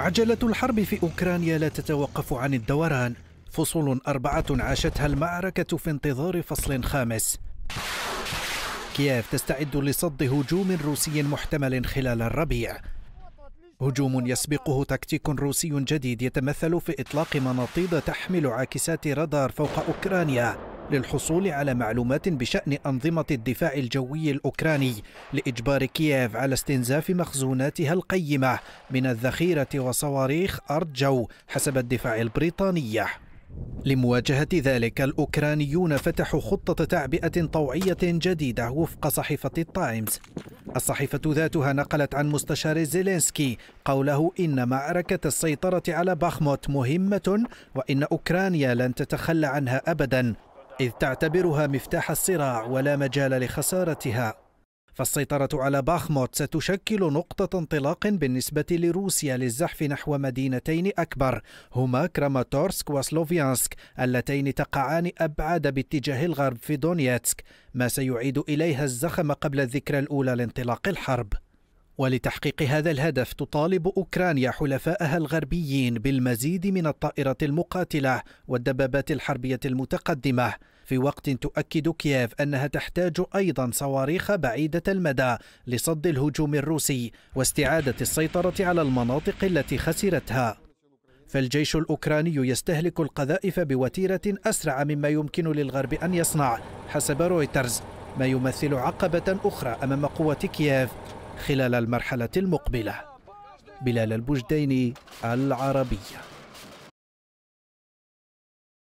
عجلة الحرب في أوكرانيا لا تتوقف عن الدوران فصول أربعة عاشتها المعركة في انتظار فصل خامس كييف تستعد لصد هجوم روسي محتمل خلال الربيع هجوم يسبقه تكتيك روسي جديد يتمثل في إطلاق مناطيد تحمل عاكسات رادار فوق أوكرانيا للحصول على معلومات بشأن أنظمة الدفاع الجوي الأوكراني لإجبار كييف على استنزاف مخزوناتها القيمة من الذخيرة وصواريخ أرض جو حسب الدفاع البريطانية لمواجهة ذلك الأوكرانيون فتحوا خطة تعبئة طوعية جديدة وفق صحيفة التايمز الصحيفة ذاتها نقلت عن مستشار زيلينسكي قوله إن معركة السيطرة على باخموت مهمة وإن أوكرانيا لن تتخلى عنها أبدا إذ تعتبرها مفتاح الصراع ولا مجال لخسارتها فالسيطرة على باخموت ستشكل نقطة انطلاق بالنسبة لروسيا للزحف نحو مدينتين أكبر هما كراماتورسك وسلوفيانسك اللتين تقعان أبعد باتجاه الغرب في دونيتسك ما سيعيد إليها الزخم قبل الذكرى الأولى لانطلاق الحرب ولتحقيق هذا الهدف تطالب أوكرانيا حلفائها الغربيين بالمزيد من الطائرة المقاتلة والدبابات الحربية المتقدمة في وقت تؤكد كييف أنها تحتاج أيضا صواريخ بعيدة المدى لصد الهجوم الروسي واستعادة السيطرة على المناطق التي خسرتها فالجيش الأوكراني يستهلك القذائف بوتيرة أسرع مما يمكن للغرب أن يصنع حسب رويترز ما يمثل عقبة أخرى أمام قوة كييف خلال المرحلة المقبلة بلال البجديني العربية